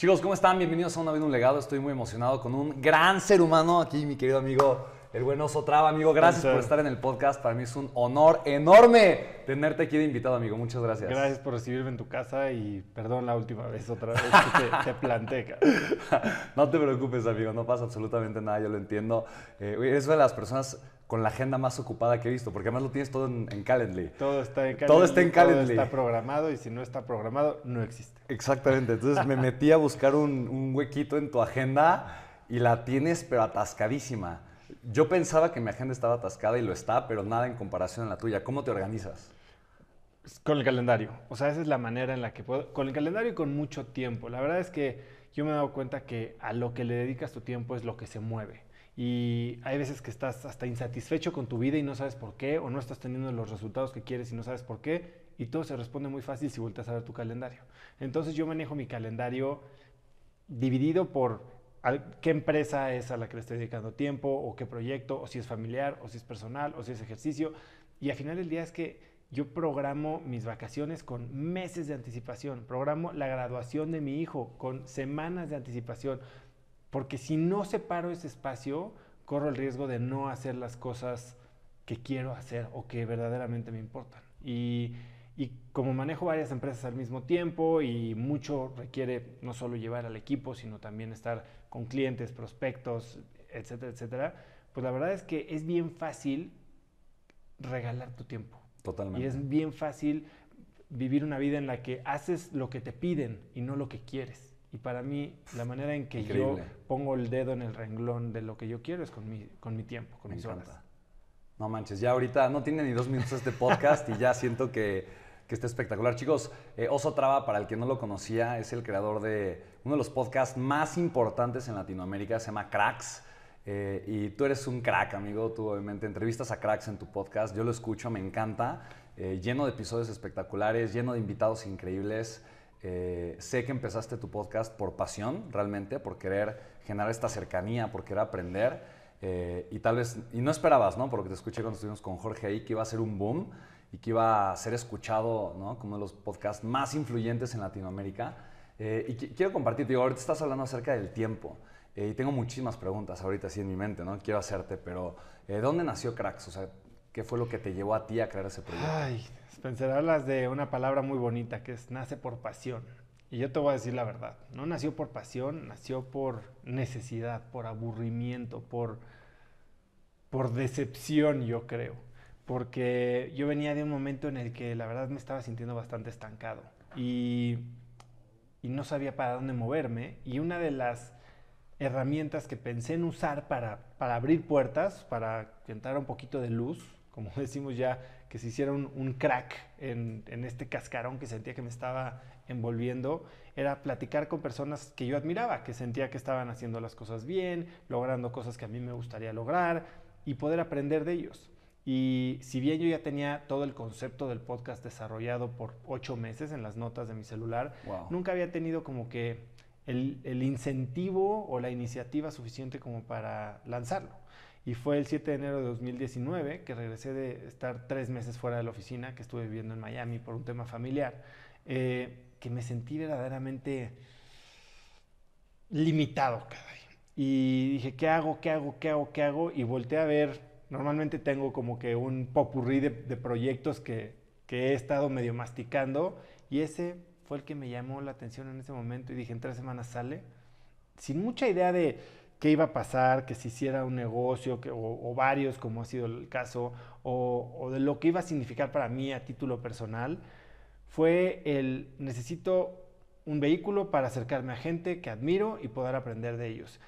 Chicos, ¿cómo están? Bienvenidos a Una Vida, Un Legado. Estoy muy emocionado con un gran ser humano aquí, mi querido amigo el buen Oso amigo. Gracias por estar en el podcast. Para mí es un honor enorme tenerte aquí de invitado, amigo. Muchas gracias. Gracias por recibirme en tu casa y perdón la última vez otra vez que te, planteé. no te preocupes, amigo. No pasa absolutamente nada. Yo lo entiendo. Eh, eres una de las personas con la agenda más ocupada que he visto, porque además lo tienes todo en, Calendly. Todo está en Calendly. Todo está en Calendly. está programado y si no está programado, no existe. Exactamente. Entonces me metí a buscar un, un huequito en tu agenda y la tienes pero atascadísima. Yo pensaba que mi agenda estaba atascada y lo está, pero nada en comparación a la tuya. ¿Cómo te organizas? Con el calendario. O sea, esa es la manera en la que puedo. Con el calendario y con mucho tiempo. La verdad es que yo me he dado cuenta que a lo que le dedicas tu tiempo es lo que se mueve. Y hay veces que estás hasta insatisfecho con tu vida y no sabes por qué, o no estás teniendo los resultados que quieres y no sabes por qué. Y todo se responde muy fácil si vueltas a ver tu calendario. Entonces yo manejo mi calendario dividido por qué empresa es a la que le estoy dedicando tiempo o qué proyecto, o si es familiar, o si es personal, o si es ejercicio. Y al final del día es que yo programo mis vacaciones con meses de anticipación, programo la graduación de mi hijo con semanas de anticipación, porque si no separo ese espacio, corro el riesgo de no hacer las cosas que quiero hacer o que verdaderamente me importan. Y y como manejo varias empresas al mismo tiempo y mucho requiere no solo llevar al equipo, sino también estar con clientes, prospectos, etcétera, etcétera, pues la verdad es que es bien fácil regalar tu tiempo. Totalmente. Y es bien fácil vivir una vida en la que haces lo que te piden y no lo que quieres. Y para mí, la manera en que yo pongo el dedo en el renglón de lo que yo quiero es con mi, con mi tiempo, con mis No manches, ya ahorita no tiene ni dos minutos este podcast y ya siento que que está espectacular. Chicos, eh, Oso Traba, para el que no lo conocía, es el creador de uno de los podcasts más importantes en Latinoamérica, se llama Cracks. Eh, y tú eres un crack, amigo. Tú obviamente entrevistas a cracks en tu podcast. Yo lo escucho, me encanta. Eh, lleno de episodios espectaculares, lleno de invitados increíbles. Eh, sé que empezaste tu podcast por pasión, realmente, por querer generar esta cercanía, por querer aprender. y tal vez, y no esperabas, ¿no? Porque te escuché cuando estuvimos con Jorge ahí que iba a ser un boom y que iba a ser escuchado como uno de los podcasts más influyentes en Latinoamérica. Eh, y quiero compartirte, digo, ahorita estás hablando acerca del tiempo eh, y tengo muchísimas preguntas ahorita así en mi mente, ¿no? Quiero hacerte, pero eh, ¿dónde nació Cracks? O sea, ¿qué fue lo que te llevó a ti a crear ese proyecto? Ay, Spencer, hablas de una palabra muy bonita que es nace por pasión. Y yo te voy a decir la verdad, no nació por pasión, nació por necesidad, por aburrimiento, por, por decepción, yo creo porque yo venía de un momento en el que la verdad me estaba sintiendo bastante estancado y, no sabía para dónde moverme y una de las herramientas que pensé en usar para, abrir puertas, para que entrara un poquito de luz, como decimos ya, que se hiciera un, crack en, este cascarón que sentía que me estaba envolviendo, era platicar con personas que yo admiraba, que sentía que estaban haciendo las cosas bien, logrando cosas que a mí me gustaría lograr y poder aprender de ellos. Y si bien yo ya tenía todo el concepto del podcast desarrollado por ocho meses en las notas de mi celular, nunca había tenido como que el, incentivo o la iniciativa suficiente como para lanzarlo. Y fue el 7 de enero de 2019 que regresé de estar tres meses fuera de la oficina, que estuve viviendo en Miami por un tema familiar, eh, que me sentí verdaderamente limitado cada Y dije, ¿qué hago? ¿Qué hago? ¿Qué hago? ¿Qué hago? Y volteé a ver normalmente tengo como que un popurrí de, proyectos que, he estado medio masticando y ese fue el que me llamó la atención en ese momento y dije, en tres semanas sale, sin mucha idea de qué iba a pasar, que si hiciera un negocio o, varios, como ha sido el caso, o de lo que iba a significar para mí a título personal, fue el necesito un vehículo para acercarme a gente que admiro y poder aprender de ellos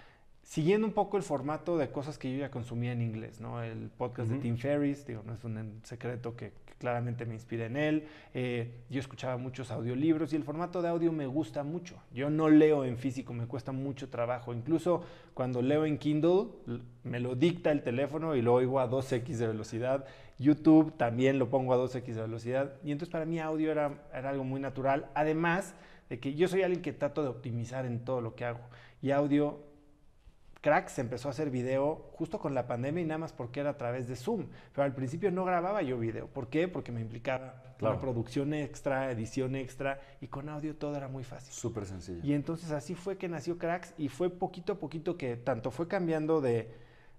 siguiendo un poco el formato de cosas que yo ya consumía en inglés, ¿no? El podcast de Tim Ferriss, digo, no es un secreto que, claramente me inspira en él. Eh, yo escuchaba muchos audiolibros y el formato de audio me gusta mucho. Yo no leo en físico, me cuesta mucho trabajo. Incluso cuando leo en Kindle, me lo dicta el teléfono y lo oigo a 2x de velocidad. YouTube también lo pongo a 2x de velocidad. Y entonces para mí audio era, era algo muy natural. Además de que yo soy alguien que trato de optimizar en todo lo que hago. Y audio Cracks empezó a hacer video justo con la pandemia y nada más porque era a través de Zoom. Pero al principio no grababa yo video. ¿Por qué? Porque me implicaba la producción extra, edición extra y con audio todo era muy fácil. Súper sencillo. Y entonces así fue que nació Cracks y fue poquito a poquito que tanto fue cambiando de,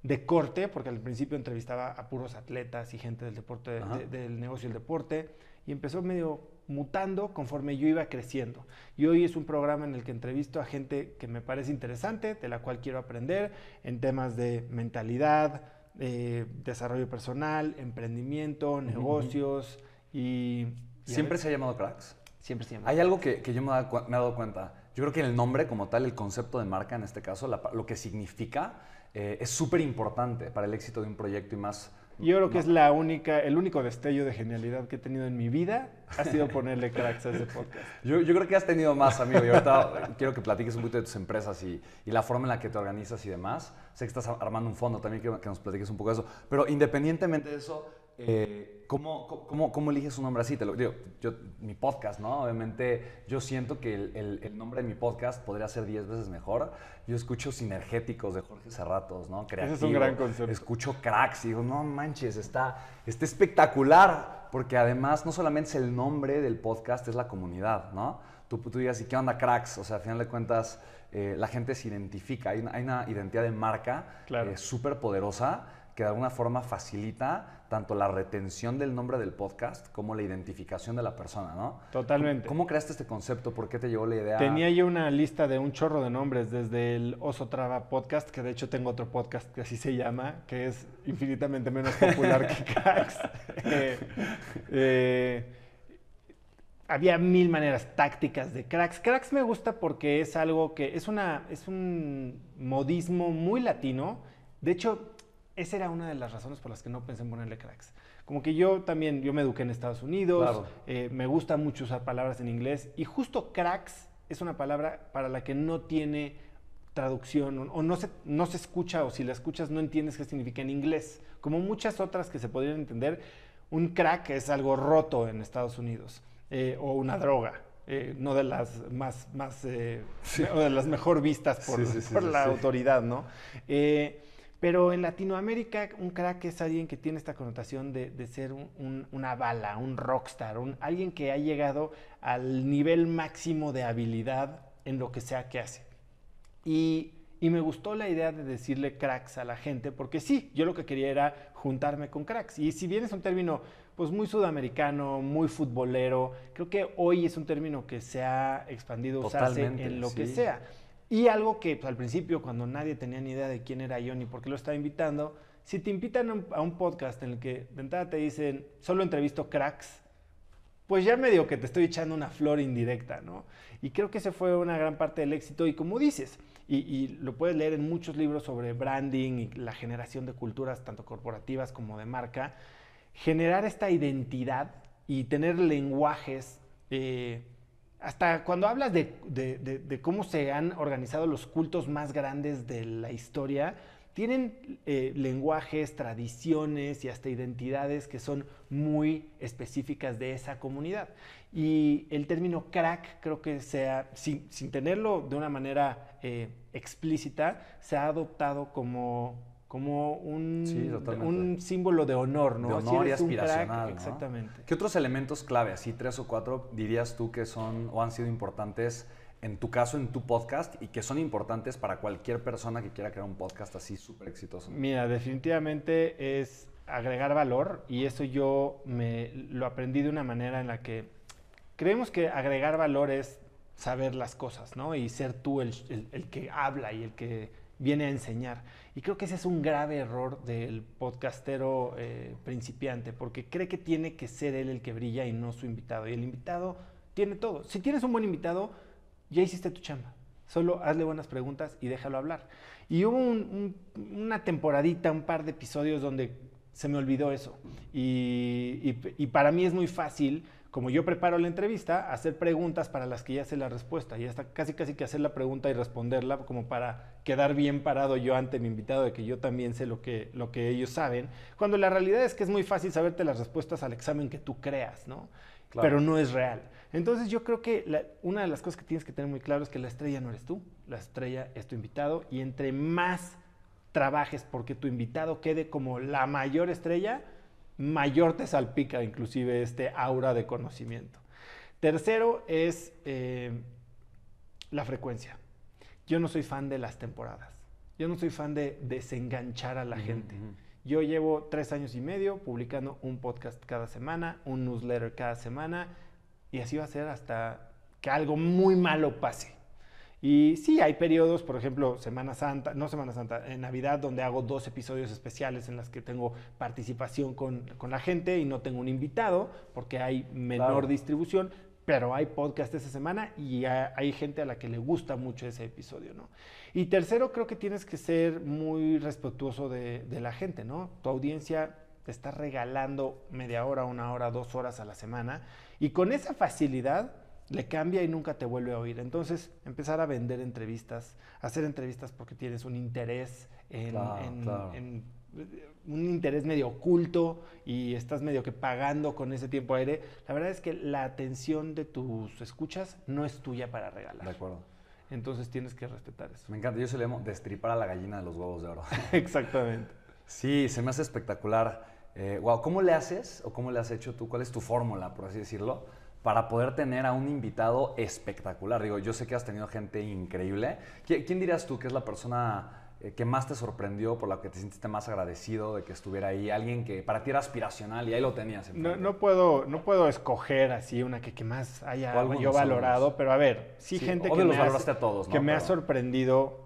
de corte, porque al principio entrevistaba a puros atletas y gente del deporte, del negocio deporte, y empezó medio mutando conforme yo iba creciendo. Y hoy es un programa en el que entrevisto a gente que me parece interesante, de la cual quiero aprender en temas de mentalidad, eh, desarrollo personal, emprendimiento, negocios y... Siempre se ha llamado cracks. Siempre se llamado. Hay algo que, que yo me, he dado cuenta. Yo creo que el nombre como tal, el concepto de marca en este caso, lo que significa, eh, es súper importante para el éxito de un proyecto y más yo creo que es la única, el único destello de genialidad que he tenido en mi vida ha sido ponerle cracks a ese podcast. Yo, yo creo que has tenido más, amigo. Y ahorita quiero que platiques un poquito de tus empresas y, y, la forma en la que te organizas y demás. Sé que estás armando un fondo también, quiero que nos platiques un poco de eso. Pero independientemente de eso, eh, ¿cómo, cómo, cómo, eliges un nombre así? Te lo digo, yo, mi podcast, ¿no? Obviamente, yo siento que el, nombre de mi podcast podría ser 10 veces mejor. Yo escucho Sinergéticos de Jorge Serratos, ¿no? es un gran concepto. Escucho Cracks y digo, no manches, está, está espectacular. Porque además, no solamente es el nombre del podcast, es la comunidad, ¿no? Tú, tú digas, ¿y qué onda, Cracks? O sea, al final de cuentas, eh, la gente se identifica. Hay una, identidad de marca claro. eh, súper poderosa que de alguna forma facilita tanto la retención del nombre del podcast como la identificación de la persona, ¿no? Totalmente. ¿Cómo, creaste este concepto? ¿Por qué te llegó la idea? Tenía yo una lista de un chorro de nombres, desde el Oso Traba Podcast, que de hecho tengo otro podcast que así se llama, que es infinitamente menos popular que Cracks. Eh, eh, había mil maneras tácticas de cracks. Cracks me gusta porque es algo que es, una, es un modismo muy latino. De hecho, esa era una de las razones por las que no pensé en ponerle cracks. Como que yo también, yo me eduqué en Estados Unidos, eh, me gusta mucho usar palabras en inglés y justo cracks es una palabra para la que no tiene traducción o, no, se, no se escucha o si la escuchas no entiendes qué significa en inglés, como muchas otras que se podrían entender. Un crack es algo roto en Estados Unidos eh, o una droga, eh, no de las más, más de las mejor vistas por, la autoridad, ¿no? Pero en Latinoamérica, un crack es alguien que tiene esta connotación de, ser una bala, un rockstar, un, alguien que ha llegado al nivel máximo de habilidad en lo que sea que hace. Y, me gustó la idea de decirle cracks a la gente, porque sí, yo lo que quería era juntarme con cracks. Y si bien es un término pues muy sudamericano, muy futbolero, creo que hoy es un término que se ha expandido en lo que sea. Y algo que pues, al principio, cuando nadie tenía ni idea de quién era yo ni por qué lo estaba invitando, si te invitan a un podcast en el que de entrada te dicen, solo entrevisto cracks, pues ya me digo que te estoy echando una flor indirecta, ¿no? Y creo que ese fue una gran parte del éxito. Y como dices, y, lo puedes leer en muchos libros sobre branding y la generación de culturas, tanto corporativas como de marca, generar esta identidad y tener lenguajes. Eh, hasta cuando hablas de, cómo se han organizado los cultos más grandes de la historia, tienen eh, lenguajes, tradiciones y hasta identidades que son muy específicas de esa comunidad. Y el término crack creo que sea, sin, tenerlo de una manera eh, explícita, se ha adoptado como como un, un símbolo de honor, ¿no? De honor y aspiracional. Exactamente. ¿Qué otros elementos clave, así tres o cuatro, dirías tú que son o han sido importantes en tu caso, en tu podcast, y que son importantes para cualquier persona que quiera crear un podcast así súper exitoso? Mira, definitivamente es agregar valor, y eso yo me lo aprendí de una manera en la que creemos que agregar valor es saber las cosas, ¿no? Y ser tú el que habla y el que viene a enseñar y creo que ese es un grave error del podcastero eh, principiante, porque cree que tiene que ser él el que brilla y no su invitado. Y el invitado tiene todo. Si tienes un buen invitado, ya hiciste tu chamba. Solo hazle buenas preguntas y déjalo hablar. Y hubo una temporadita, un par de episodios donde se me olvidó eso. Y, y para mí es muy fácil como yo preparo la entrevista, hacer preguntas para las que ya sé la respuesta. Y hasta casi casi que hacer la pregunta y responderla como para quedar bien parado yo ante mi invitado de que yo también sé lo que, lo que ellos saben. Cuando la realidad es que es muy fácil saberte las respuestas al examen que tú creas, ¿no? Pero no es real. Entonces yo creo que una de las cosas que tienes que tener muy claro es que la estrella no eres tú, la estrella es tu invitado y entre más trabajes porque tu invitado quede como la mayor estrella, mayor te salpica inclusive este aura de conocimiento. Tercero es eh, la frecuencia. Yo no soy fan de las temporadas. Yo no soy fan de desenganchar a la gente. Yo llevo tres años y medio publicando un podcast cada semana, un newsletter cada semana, y así va a ser hasta que algo muy malo pase. Y sí, hay periodos, por ejemplo, Semana Santa, no Semana Santa, en eh, Navidad, donde hago dos episodios especiales en las que tengo participación con, la gente y no tengo un invitado porque hay menor distribución, pero hay podcast esa semana y hay gente a la que le gusta mucho ese episodio, ¿no? Y tercero, creo que tienes que ser muy respetuoso de, de la gente, ¿no? Tu audiencia te está regalando media hora, una hora, dos horas a la semana y con esa facilidad le cambia y nunca te vuelve a oír. Entonces, empezar a vender entrevistas, hacer entrevistas porque tienes un interés en, un interés medio oculto y estás medio que pagando con ese tiempo aire. La verdad es que la atención de tus escuchas no es tuya para regalar. De acuerdo. Entonces tienes que respetar eso. Me encanta, yo se le llamo destripar a la gallina de los huevos de oro. Exactamente. Sí, se me hace espectacular. wow, eh, ¿cómo le haces o cómo le has hecho tú? ¿Cuál es tu fórmula, por así decirlo? para poder tener a un invitado espectacular. Digo, yo sé que has tenido gente increíble. ¿Quién dirías tú que es la persona eh, que más te sorprendió, por la que te sentiste más agradecido de que estuviera ahí? Alguien que para ti era aspiracional y ahí lo tenías. No, puedo, no puedo escoger así una que, que más haya yo valorado, pero a ver, sí, gente que, me, todos, que me ha sorprendido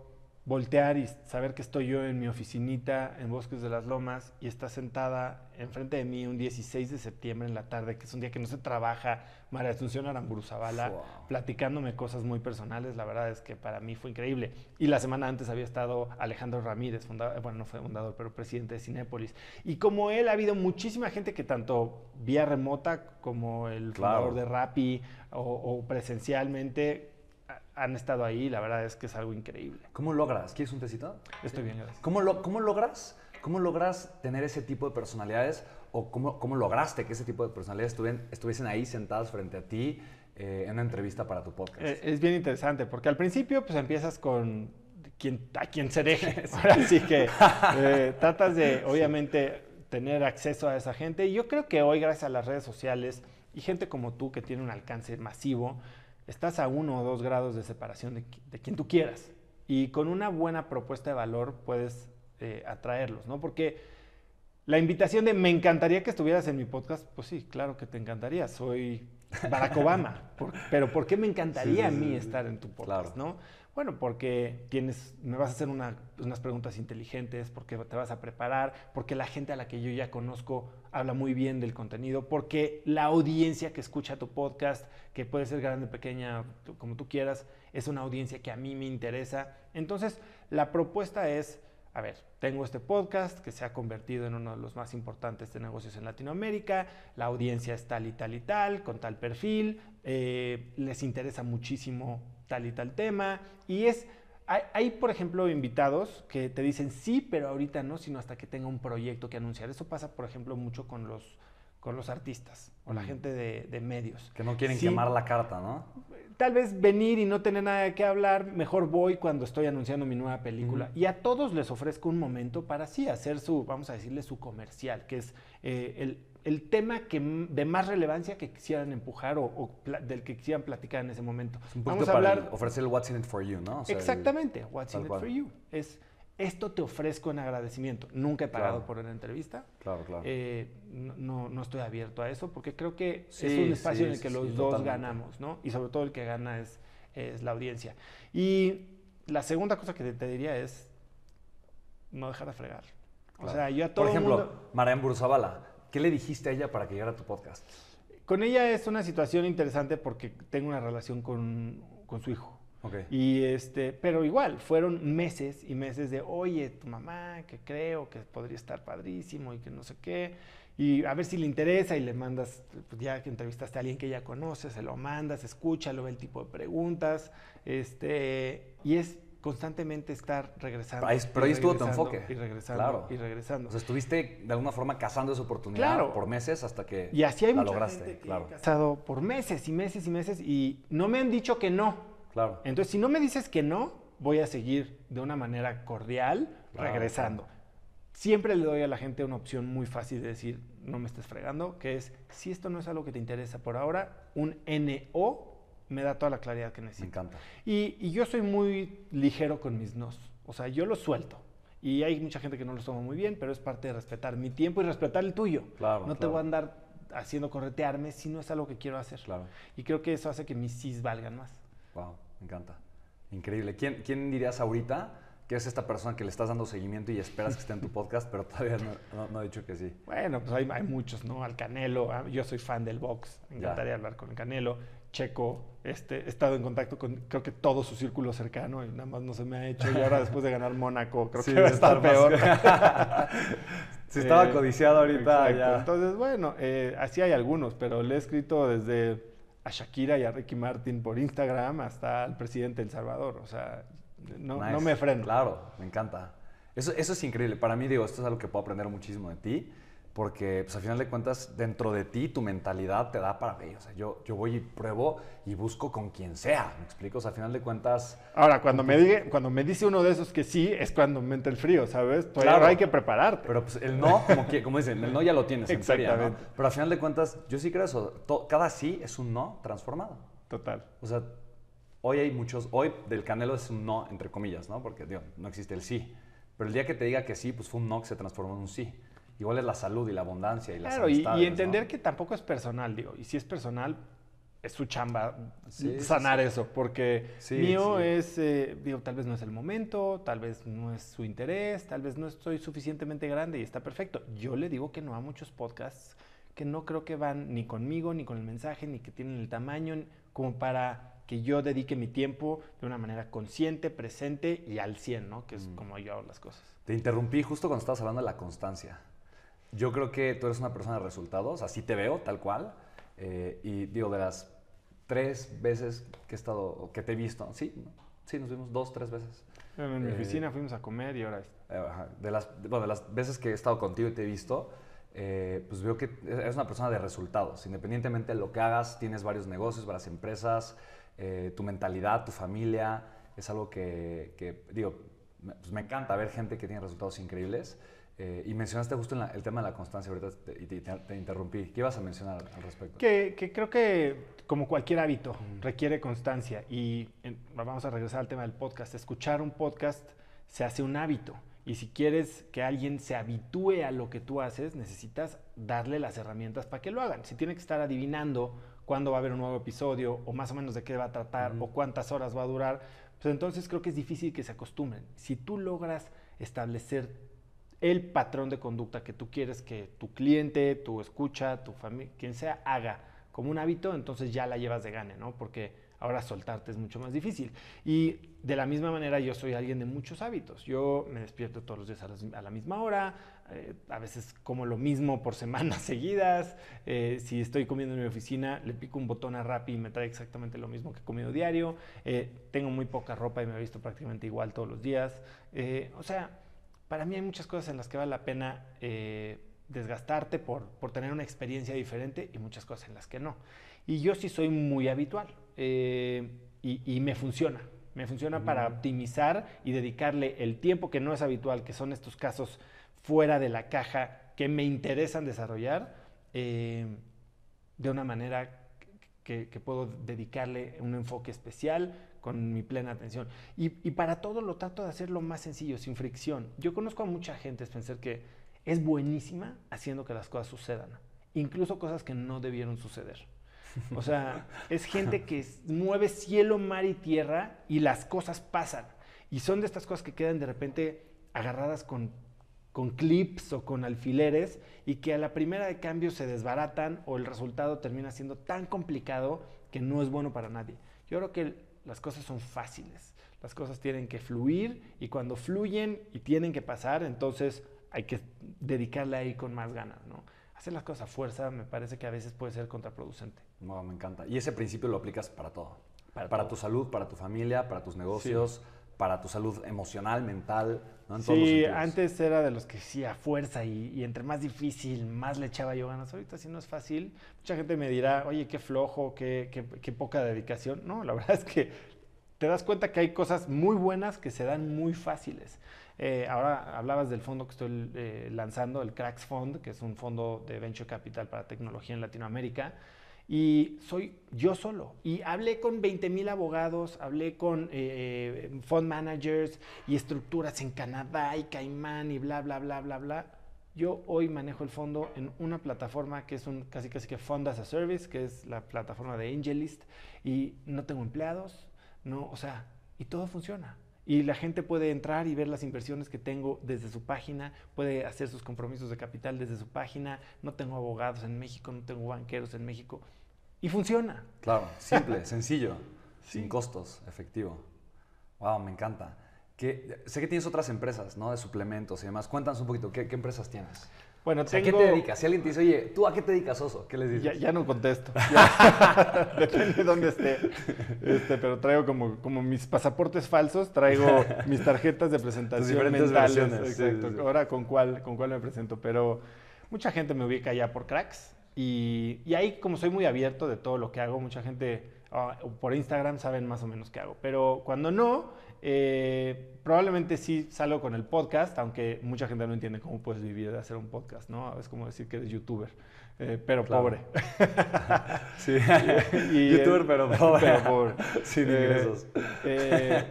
voltear y saber que estoy yo en mi oficinita en Bosques de las Lomas y está sentada enfrente de mí un 16 de septiembre en la tarde, que es un día que no se trabaja, María Asunción Aramburu Zavala, platicándome cosas muy personales, la verdad es que para mí fue increíble. Y la semana antes había estado Alejandro Ramírez, bueno, no fue fundador, pero presidente de Cinépolis. Y como él, ha habido muchísima gente que tanto vía remota como el fundador de Rappi o, o presencialmente han estado ahí, la verdad es que es algo increíble. ¿Cómo logras? ¿Quieres un tecito? Estoy bien, gracias. ¿Cómo, cómo logras, cómo logras tener ese tipo de personalidades o cómo, cómo lograste que ese tipo de personalidades estuviesen, estuviesen ahí sentadas frente a ti eh, en una entrevista para tu podcast? Eh, es bien interesante porque al principio pues empiezas con quien, a quien se deje. Así que eh, tratas de, obviamente, tener acceso a esa gente. Y yo creo que hoy, gracias a las redes sociales y gente como tú que tiene un alcance masivo, estás a uno o dos grados de separación de, quien tú quieras. Y con una buena propuesta de valor puedes eh, atraerlos, ¿no? Porque la invitación de me encantaría que estuvieras en mi podcast, pues sí, claro que te encantaría. Soy Barack Obama, pero ¿por qué me encantaría a mí estar en tu podcast, no? Bueno, porque tienes, me vas a hacer unas preguntas inteligentes, porque te vas a preparar, porque la gente a la que yo ya conozco habla muy bien del contenido, porque la audiencia que escucha tu podcast, que puede ser grande, pequeña, como tú quieras, es una audiencia que a mí me interesa. Entonces, la propuesta es, a ver, tengo este podcast que se ha convertido en uno de los más importantes de negocios en Latinoamérica, la audiencia es tal y tal y tal, con tal perfil, eh, les interesa muchísimo tal y tal tema. Y es, hay, por ejemplo invitados que te dicen sí, pero ahorita no, sino hasta que tenga un proyecto que anunciar. Eso pasa, por ejemplo, mucho con los, con los artistas o la mm. gente de, medios. Que no quieren quemar la carta, ¿no? Tal vez venir y no tener nada que hablar, mejor voy cuando estoy anunciando mi nueva película. Mm. Y a todos les ofrezco un momento para sí hacer su, vamos a decirle, su comercial, que es eh, el el tema que, de más relevancia que quisieran empujar o, del que quisieran platicar en ese momento. Es un Vamos a hablar, ofrecer el what's in it for you, ¿no? exactamente, what's in it for you. Es esto te ofrezco en agradecimiento. Nunca he pagado por una entrevista. Claro, claro. Eh, no, no, estoy abierto a eso porque creo que es un espacio en el que los dos ganamos, ¿no? Y sobre todo el que gana es, es la audiencia. Y la segunda cosa que te, diría es no dejar de fregar. O sea, yo a todo Por ejemplo, mundo... Marian Burzabala. ¿Qué le dijiste a ella para que llegara a tu podcast? Con ella es una situación interesante porque tengo una relación con, con su hijo. Okay. Y este, pero igual, fueron meses y meses de, oye, tu mamá, que creo que podría estar padrísimo y que no sé qué. Y a ver si le interesa y le mandas, pues ya que entrevistaste a alguien que ya conoce, se lo mandas, escúchalo, ve el tipo de preguntas. Este, y es constantemente estar regresando. pero ahí estuvo tu enfoque. Y regresando. Y regresando. O sea, estuviste de alguna forma cazando esa oportunidad por meses hasta que y así hay la mucha lograste. Gente que claro. Cazado por meses y meses y meses y no me han dicho que no. Claro. Entonces, si no me dices que no, voy a seguir de una manera cordial regresando. Siempre le doy a la gente una opción muy fácil de decir, no me estés fregando, que es, si esto no es algo que te interesa por ahora, un NO me da toda la claridad que necesito. Me encanta. Y, yo soy muy ligero con mis nos. O sea, yo lo suelto. Y hay mucha gente que no lo toma muy bien, pero es parte de respetar mi tiempo y respetar el tuyo. no te voy a andar haciendo corretearme si no es algo que quiero hacer. Y creo que eso hace que mis sís valgan más. Wow, me encanta. Increíble. ¿Quién, quién dirías ahorita que es esta persona que le estás dando seguimiento y esperas que esté en tu podcast, pero todavía no, ha dicho que sí? Bueno, pues hay, muchos, ¿no? Al Canelo. Ah, yo soy fan del box. Me encantaría hablar con el Canelo. Checo, este, he estado en contacto con creo que todo su círculo cercano y nada más no se me ha hecho. Y ahora después de ganar Mónaco, creo que va a estar, peor. se estaba eh, codiciado ahorita. Entonces, bueno, eh, así hay algunos, pero le he escrito desde a Shakira y a Ricky Martin por Instagram hasta al presidente El Salvador. O sea, no, no me freno. Claro, me encanta. Eso, eso es increíble. Para mí, digo, esto es algo que puedo aprender muchísimo de ti porque pues, al final de cuentas dentro de ti tu mentalidad te da para ello O sea, yo, yo voy y pruebo y busco con quien sea, ¿me explico? O sea, al final de cuentas... Ahora, cuando me, cuando me dice uno de esos que sí, es cuando me entra el frío, ¿sabes? Todavía claro, hay que prepararte. Pero pues el no, como, que, como dicen, el no ya lo tienes exactamente Pero al final de cuentas, yo sí creo eso. cada sí es un no transformado. Total. O sea, hoy hay muchos... Hoy del Canelo es un no, entre comillas, ¿no? Porque, digo, no existe el sí. Pero el día que te diga que sí, pues fue un no que se transformó en un sí igual es la salud y la abundancia y las claro, y, entender que tampoco es personal, digo. Y si es personal, es su chamba sanar eso, porque mío es, eh, digo, tal vez no es el momento, tal vez no es su interés, tal vez no estoy suficientemente grande y está perfecto. Yo le digo que no a muchos podcasts que no creo que van ni conmigo, ni con el mensaje, ni que tienen el tamaño, como para que yo dedique mi tiempo de una manera consciente, presente y al 100, ¿no? Que es mm. como yo hago las cosas. Te interrumpí justo cuando estabas hablando de la constancia yo creo que tú eres una persona de resultados, así te veo, tal cual. Eh, y digo, de las tres veces que he estado, que te he visto, sí, sí, nos vimos dos, tres veces. En mi eh, oficina fuimos a comer y ahora... Eh, de las, bueno, de las veces que he estado contigo y te he visto, pues veo que eres una persona de resultados. Independientemente de lo que hagas, tienes varios negocios, varias empresas, tu mentalidad, tu familia, es algo que, que digo, pues me encanta ver gente que tiene resultados increíbles. Eh, y mencionaste justo el tema de la constancia, ahorita te, te, interrumpí. ¿Qué ibas a mencionar al respecto? Que, creo que, como cualquier hábito, requiere constancia. Y vamos a regresar al tema del podcast. Escuchar un podcast se hace un hábito. Y si quieres que alguien se habitúe a lo que tú haces, necesitas darle las herramientas para que lo hagan. Si tiene que estar adivinando cuándo va a haber un nuevo episodio, o más o menos de qué va a tratar, o cuántas horas va a durar, pues entonces creo que es difícil que se acostumbren. Si tú logras establecer el patrón de conducta que tú quieres que tu cliente, tu escucha, tu familia, quien sea, haga como un hábito, entonces ya la llevas de gane, ¿no? Porque ahora soltarte es mucho más difícil. Y de la misma manera yo soy alguien de muchos hábitos. Yo me despierto todos los días a, la misma hora, eh, a veces como lo mismo por semanas seguidas. Eh, si estoy comiendo en mi oficina, le pico un botón a Rappi y me trae exactamente lo mismo que he comido diario. Eh, tengo muy poca ropa y me he visto prácticamente igual todos los días. o sea para mí hay muchas cosas en las que vale la pena eh, desgastarte por, tener una experiencia diferente y muchas cosas en las que no. Y yo sí soy muy habitual eh, y, me funciona. Me funciona para optimizar y dedicarle el tiempo que no es habitual, que son estos casos fuera de la caja que me interesan desarrollar, eh, de una manera que puedo dedicarle un enfoque especial, con mi plena atención. Y, y, para todo lo trato de hacerlo más sencillo, sin fricción. Yo conozco a mucha gente, pensar que es buenísima haciendo que las cosas sucedan, incluso cosas que no debieron suceder. O sea, es gente que mueve cielo, mar y tierra y las cosas pasan. Y son de estas cosas que quedan de repente agarradas con, con clips o con alfileres y que a la primera de cambio se desbaratan o el resultado termina siendo tan complicado que no es bueno para nadie. Yo creo que las cosas son fáciles, las cosas tienen que fluir y cuando fluyen y tienen que pasar, entonces hay que dedicarle ahí con más ganas, ¿no? Hacer las cosas a fuerza me parece que a veces puede ser contraproducente. No, me encanta. Y ese principio lo aplicas para todo. Para, tu salud, para tu familia, para tus negocios para tu salud emocional, mental, ¿no? sí, antes era de los que sí, a fuerza y, entre más difícil, más le echaba yo ganas. Ahorita sí no es fácil. Mucha gente me dirá, oye, qué flojo, qué, qué, poca dedicación. No, la verdad es que te das cuenta que hay cosas muy buenas que se dan muy fáciles. Eh, ahora hablabas del fondo que estoy eh, lanzando, el Cracks Fund, que es un fondo de Venture Capital para tecnología en Latinoamérica y soy yo solo. Y hablé con 20 mil abogados, hablé con eh, eh, fund managers y estructuras en Canadá y Caimán y bla, bla, bla, bla, bla. Yo hoy manejo el fondo en una plataforma que es un casi casi que Fund as a Service, que es la plataforma de Angelist, y no tengo empleados, no, o sea, y todo funciona. Y la gente puede entrar y ver las inversiones que tengo desde su página, puede hacer sus compromisos de capital desde su página. No tengo abogados en México, no tengo banqueros en México. Y funciona. Claro, simple, sencillo, sin costos, efectivo. Wow, me encanta. Que, sé que tienes otras empresas, ¿no? De suplementos y demás. Cuéntanos un poquito, qué empresas tienes? Bueno, ¿A qué te dedicas? Si alguien te dice, oye, ¿tú a qué te dedicas, oso? ¿Qué les dices? Ya, no contesto. Depende de dónde esté. Este, pero traigo como, mis pasaportes falsos, traigo mis tarjetas de presentación mentales. Exacto. Ahora con cuál, me presento. Pero mucha gente me ubica ya por cracks. y ahí, como soy muy abierto de todo lo que hago, mucha gente Ah, por Instagram saben más o menos qué hago. Pero cuando no, eh, probablemente sí salgo con el podcast, aunque mucha gente no entiende cómo puedes vivir de hacer un podcast, ¿no? Es como decir que eres youtuber, eh, pero pobre. sí, youtuber, pero pobre. Pero Sin ingresos. Eh,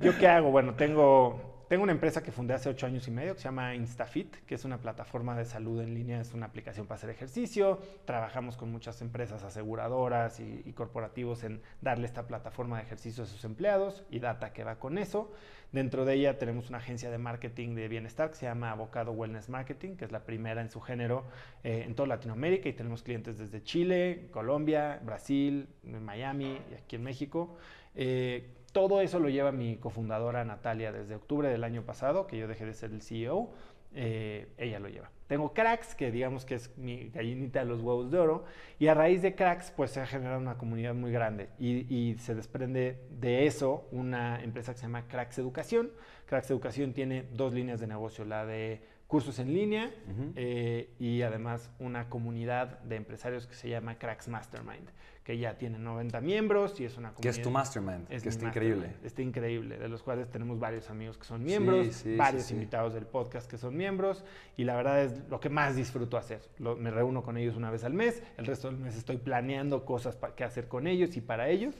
¿Yo qué hago? Bueno, tengo tengo una empresa que fundé hace ocho años y medio que se llama InstaFit, que es una plataforma de salud en línea, es una aplicación para hacer ejercicio. Trabajamos con muchas empresas aseguradoras y, corporativos en darle esta plataforma de ejercicio a sus empleados y data que va con eso. Dentro de ella tenemos una agencia de marketing de bienestar que se llama Avocado Wellness Marketing, que es la primera en su género eh, en toda Latinoamérica y tenemos clientes desde Chile, Colombia, Brasil, Miami y aquí en México. Eh, todo eso lo lleva mi cofundadora Natalia desde octubre del año pasado, que yo dejé de ser el CEO. Eh, ella lo lleva. Tengo cracks, que digamos que es mi gallinita de los huevos de oro, y a raíz de cracks pues se ha generado una comunidad muy grande y, y se desprende de eso una empresa que se llama Cracks Educación. Cracks Educación tiene dos líneas de negocio, la de cursos en línea eh, y además una comunidad de empresarios que se llama Cracks Mastermind, que ya tiene 90 miembros y es una comunidad. Que es tu mastermind, que está increíble. Está increíble, de los cuales tenemos varios amigos que son miembros, varios invitados del podcast que son miembros y la verdad es lo que más disfruto hacer. me reúno con ellos una vez al mes, el resto del mes estoy planeando cosas que hacer con ellos y para ellos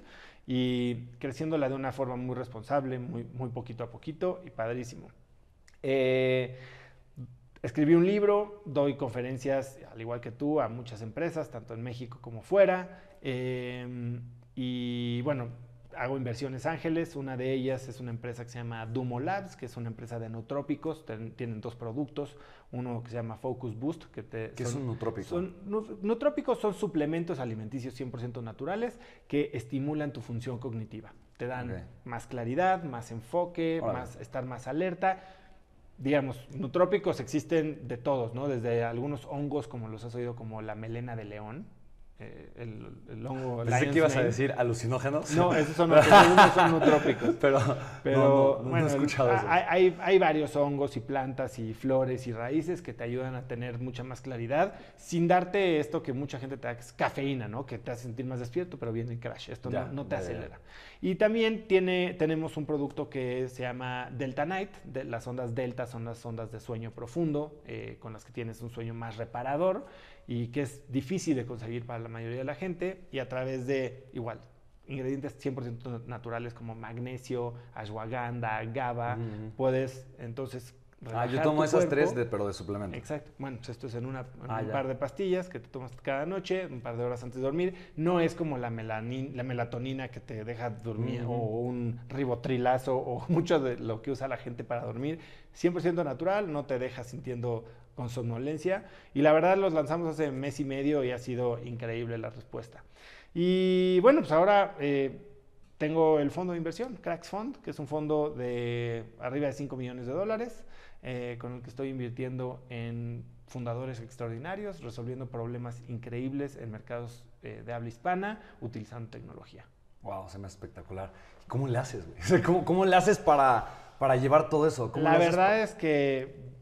y creciéndola de una forma muy responsable, muy, muy poquito a poquito y padrísimo. Eh, Escribí un libro, doy conferencias, al igual que tú, a muchas empresas, tanto en México como fuera. Em, y bueno, hago inversiones ángeles. Una de ellas es una empresa que se llama Dumo Labs, que es una empresa de nootrópicos. tienen dos productos. Uno que se llama Focus Boost. Que te, ¿Qué son, es Son, nootrópicos son suplementos alimenticios 100% naturales que estimulan tu función cognitiva. Te dan más claridad, más enfoque, más, estar más alerta digamos, nutrópicos existen de todos, ¿no? Desde algunos hongos, como los has oído, como la melena de león, eh, el, el, hongo. Pensé que ibas a decir alucinógenos. No, esos son, esos son Pero, no, he escuchado eso. Hay, varios hongos y plantas y flores y raíces que te ayudan a tener mucha más claridad sin darte esto que mucha gente te da, que es cafeína, ¿no? Que te hace sentir más despierto, pero viene el crash. Esto no, te acelera. Y también tiene, tenemos un producto que se llama Delta Night. las ondas delta son las ondas de sueño profundo, eh, con las que tienes un sueño más reparador y que es difícil de conseguir para la mayoría de la gente y a través de igual ingredientes 100% naturales como magnesio, ashwagandha, GABA, puedes entonces Ah, yo tomo esas tres, pero de suplemento. Exacto. Bueno, pues esto es en, ah, un par de pastillas que te tomas cada noche, un par de horas antes de dormir. No es como la, la melatonina que te deja dormir o un ribotrilazo o mucho de lo que usa la gente para dormir. 100% natural, no te deja sintiendo con somnolencia. Y la verdad los lanzamos hace mes y medio y ha sido increíble la respuesta. Y bueno, pues ahora eh, tengo el fondo de inversión, Cracks Fund, que es un fondo de arriba de 5 millones de dólares, eh, con el que estoy invirtiendo en fundadores extraordinarios, resolviendo problemas increíbles en mercados eh, de habla hispana, utilizando tecnología. Wow, se me hace espectacular. ¿Cómo le haces, güey? ¿Cómo, le haces para, para llevar todo eso? la verdad es que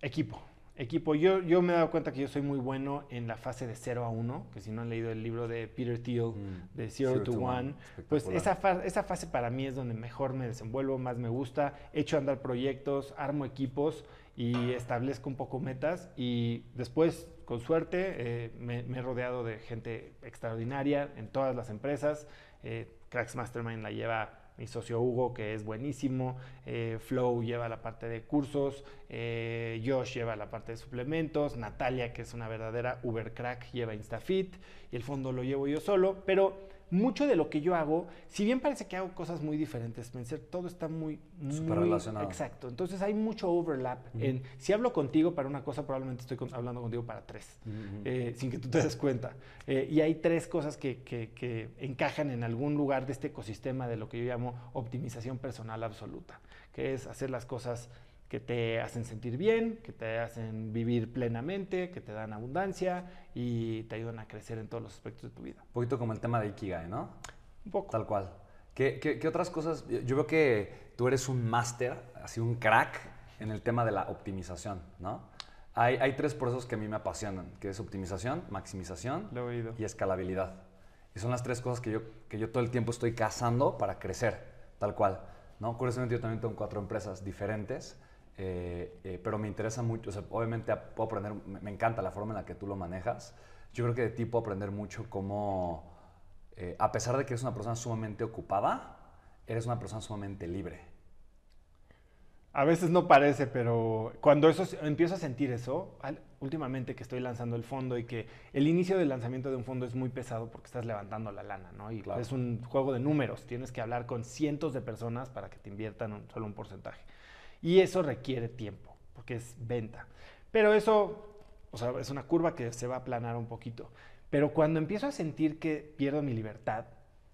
equipo. Equipo, yo, yo me he dado cuenta que yo soy muy bueno en la fase de 0 a 1, que si no han leído el libro de Peter Thiel, mm, de 0 to 1, pues esa, esa fase para mí es donde mejor me desenvuelvo, más me gusta, echo a andar proyectos, armo equipos y establezco un poco metas y después, con suerte, eh, me, he rodeado de gente extraordinaria en todas las empresas. Eh, Cracks Mastermind la lleva mi socio Hugo, que es buenísimo, eh, Flow lleva la parte de cursos, eh, Josh lleva la parte de suplementos, Natalia, que es una verdadera Uber crack, lleva InstaFit, y el fondo lo llevo yo solo, pero mucho de lo que yo hago, si bien parece que hago cosas muy diferentes, Spencer, todo está muy... Súper relacionado. Exacto. Entonces hay mucho overlap. en, si hablo contigo para una cosa, probablemente estoy hablando contigo para tres, eh, sin que tú te des cuenta. Eh, y hay tres cosas que encajan en algún lugar de este ecosistema de lo que yo llamo optimización personal absoluta, que es hacer las cosas que te hacen sentir bien, que te hacen vivir plenamente, que te dan abundancia y te ayudan a crecer en todos los aspectos de tu vida. Un poquito como el tema de Ikigai, ¿no? Un poco. Tal cual. ¿Qué, otras cosas? Yo veo que tú eres un máster, así un crack en el tema de la optimización, ¿no? Hay, hay, tres procesos que a mí me apasionan, que es optimización, maximización y escalabilidad. Y son las tres cosas que yo, que yo todo el tiempo estoy cazando para crecer, tal cual. ¿no? Curiosamente yo también tengo cuatro empresas diferentes eh, eh, pero me interesa mucho, obviamente puedo aprender, me, encanta la forma en la que tú lo manejas. Yo creo que de ti puedo aprender mucho cómo, eh, a pesar de que eres una persona sumamente ocupada, eres una persona sumamente libre. A veces no parece, pero cuando eso, empiezo a sentir eso, últimamente que estoy lanzando el fondo y que el inicio del lanzamiento de un fondo es muy pesado porque estás levantando la lana, ¿no? Y es un juego de números, tienes que hablar con cientos de personas para que te inviertan solo un porcentaje. Y eso requiere tiempo, porque es venta. Pero eso, o sea, es una curva que se va a aplanar un poquito. Pero cuando empiezo a sentir que pierdo mi libertad,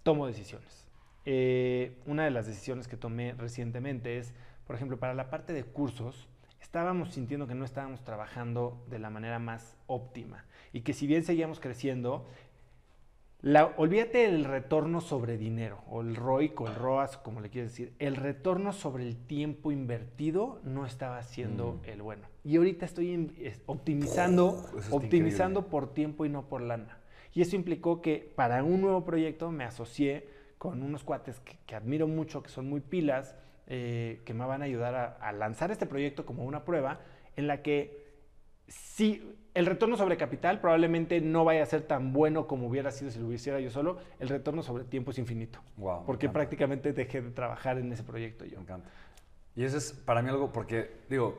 tomo decisiones. Eh, una de las decisiones que tomé recientemente es, por ejemplo, para la parte de cursos, estábamos sintiendo que no estábamos trabajando de la manera más óptima y que si bien seguíamos creciendo, la, olvídate del retorno sobre dinero, o el ROIC, o el ROAS, como le quieres decir. El retorno sobre el tiempo invertido no estaba siendo mm. el bueno. Y ahorita estoy optimizando, optimizando por tiempo y no por lana. Y eso implicó que para un nuevo proyecto me asocié con unos cuates que, admiro mucho, que son muy pilas, eh, que me van a ayudar a, a lanzar este proyecto como una prueba en la que sí, el retorno sobre capital probablemente no vaya a ser tan bueno como hubiera sido si lo hiciera yo solo. El retorno sobre tiempo es infinito. porque prácticamente dejé de trabajar en ese proyecto yo. Y eso es para mí algo, porque digo,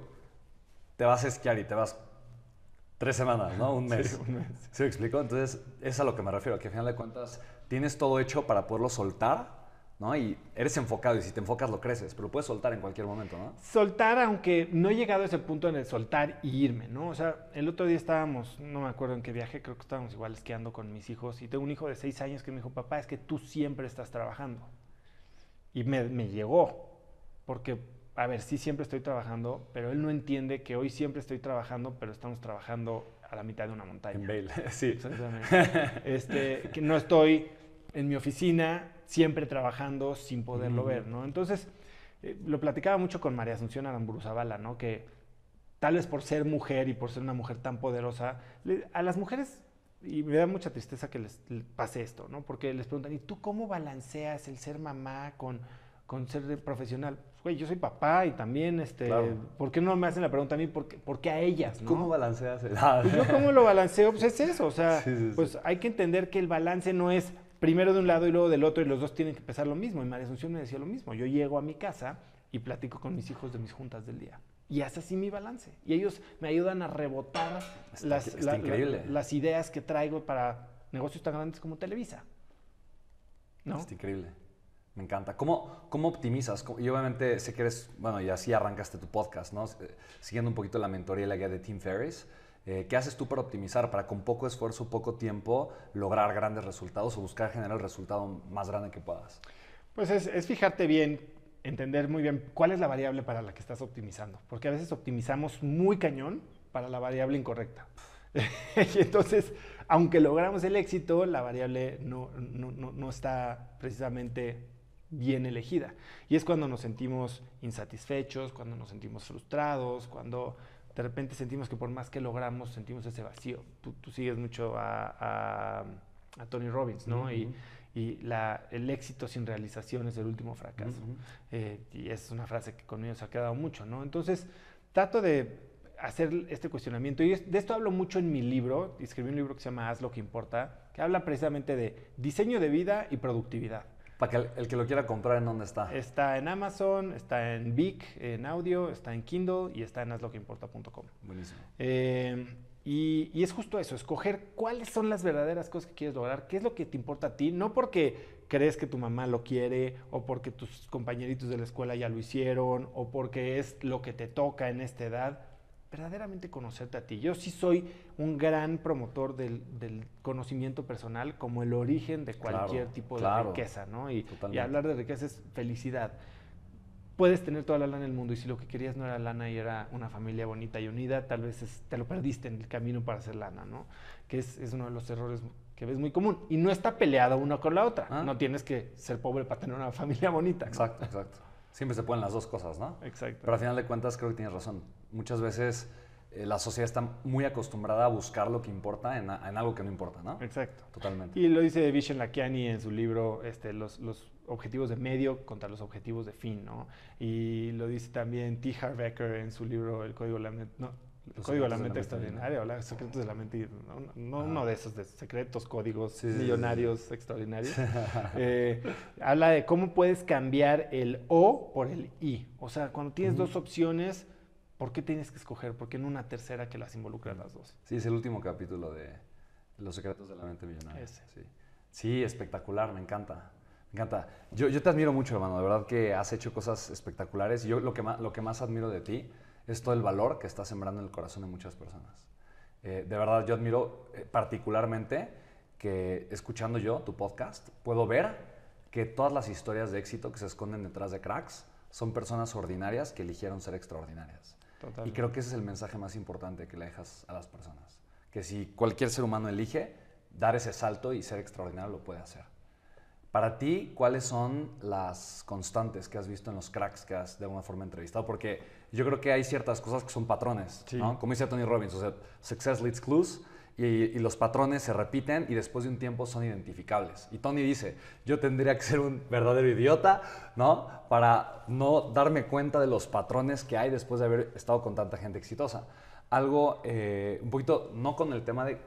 te vas a esquiar y te vas tres semanas, ¿no? Un mes. ¿se un explico? Entonces, es a lo que me refiero, que al final de cuentas tienes todo hecho para poderlo soltar ¿no? Y eres enfocado y si te enfocas lo creces, pero puedes soltar en cualquier momento, ¿no? Soltar, aunque no he llegado a ese punto en el soltar y irme, ¿no? O sea, el otro día estábamos, no me acuerdo en qué viaje, creo que estábamos igual esquiando con mis hijos y tengo un hijo de seis años que me dijo, papá, es que tú siempre estás trabajando. Y me, llegó, porque, a ver, sí siempre estoy trabajando, pero él no entiende que hoy siempre estoy trabajando, pero estamos trabajando a la mitad de una montaña. En Bale, sí. Este, que no estoy en mi oficina, siempre trabajando sin poderlo ver, ¿no? Entonces, eh, lo platicaba mucho con María Asunción Aramburuzabala, ¿no? Que tal vez por ser mujer y por ser una mujer tan poderosa, a las mujeres, y me da mucha tristeza que les, pase esto, ¿no? Porque les preguntan, ¿y tú cómo balanceas el ser mamá con, con ser profesional? Güey, yo soy papá y también, este, ¿por qué no me hacen la pregunta a mí? ¿Por qué, a ellas? ¿no? ¿Cómo balanceas eso? Pues yo cómo lo balanceo? Pues es eso, o sea, pues hay que entender que el balance no es primero de un lado y luego del otro, y los dos tienen que pesar lo mismo. Y María Asunción me decía lo mismo. Yo llego a mi casa y platico con mis hijos de mis juntas del día. Y hace así mi balance. Y ellos me ayudan a rebotar las, ideas que traigo para negocios tan grandes como Televisa. ¿No? es increíble. Me encanta. ¿Cómo, cómo optimizas? Y obviamente sé que eres, bueno, y así arrancaste tu podcast, ¿no? Eh, siguiendo un poquito la mentoría y la guía de Tim Ferriss. Eh, ¿Qué haces tú para optimizar, para con poco esfuerzo, poco tiempo, lograr grandes resultados o buscar generar el resultado más grande que puedas? Pues es, fijarte bien, entender muy bien cuál es la variable para la que estás optimizando, porque a veces optimizamos muy cañón para la variable incorrecta. y entonces, aunque logramos el éxito, la variable no, no está precisamente bien elegida. Y es cuando nos sentimos insatisfechos, cuando nos sentimos frustrados, cuando de repente sentimos que por más que logramos, sentimos ese vacío. Tú, sigues mucho a, Tony Robbins, ¿no? Y, y el éxito sin realización es el último fracaso. Eh, y es una frase que conmigo se ha quedado mucho, ¿no? Entonces, trato de hacer este cuestionamiento. Y de esto hablo mucho en mi libro. Escribí un libro que se llama Haz lo que importa, que habla precisamente de diseño de vida y productividad. Para que el, que lo quiera comprar, ¿en dónde está? Está en Amazon, está en Vic, en audio, está en Kindle y está en hazloqueimporta.com. Buenísimo. Eh, y, y, es justo eso, escoger cuáles son las verdaderas cosas que quieres lograr, qué es lo que te importa a ti, no porque crees que tu mamá lo quiere o porque tus compañeritos de la escuela ya lo hicieron o porque es lo que te toca en esta edad verdaderamente conocerte a ti. Yo sí soy un gran promotor del, conocimiento personal como el origen de cualquier tipo de riqueza, ¿no? Y, hablar de riqueza es felicidad. Puedes tener toda la lana en el mundo y si lo que querías no era lana y era una familia bonita y unida, tal vez te lo perdiste en el camino para hacer lana, ¿no? Que es, uno de los errores que ves muy común. Y no está peleado uno con la otra. Ah. No tienes que ser pobre para tener una familia bonita. Exacto, exacto. Siempre se pueden las dos cosas, ¿no? Exacto. Pero al final de cuentas creo que tienes razón. Muchas veces eh, la sociedad está muy acostumbrada a buscar lo que importa en, algo que no importa, ¿no? Exacto. Totalmente. Y lo dice Vishen Lakiani en su libro este, los, objetivos de medio contra los objetivos de fin, ¿no? Y lo dice también T. Harvecker en su libro El Código Lament el código de la mente, extraordinaria, los secretos de la mente, no, ah. uno de esos secretos, códigos millonarios extraordinarios. Eh, habla de cómo puedes cambiar el O por el I. O sea, cuando tienes dos opciones, ¿por qué tienes que escoger? ¿Por qué no una tercera que las involucra las dos? Sí, es el último capítulo de Los secretos de la mente millonaria. Sí. espectacular, me encanta. Me encanta. Yo, te admiro mucho, hermano. De verdad que has hecho cosas espectaculares. Yo lo lo que más admiro de ti es todo el valor que está sembrando en el corazón de muchas personas. Eh, de verdad, yo admiro eh, particularmente que escuchando yo tu podcast, puedo ver que todas las historias de éxito que se esconden detrás de cracks son personas ordinarias que eligieron ser extraordinarias. Y creo que ese es el mensaje más importante que le dejas a las personas. Que si cualquier ser humano elige, dar ese salto y ser extraordinario lo puede hacer. Para ti, ¿cuáles son las constantes que has visto en los cracks que has de alguna forma entrevistado? Porque yo creo que hay ciertas cosas que son patrones, ¿no? Como dice Tony Robbins, o sea, success leads clues y, los patrones se repiten y después de un tiempo son identificables. Y Tony dice, yo tendría que ser un verdadero idiota, ¿no? Para no darme cuenta de los patrones que hay después de haber estado con tanta gente exitosa. Algo eh, un poquito, no con el tema de,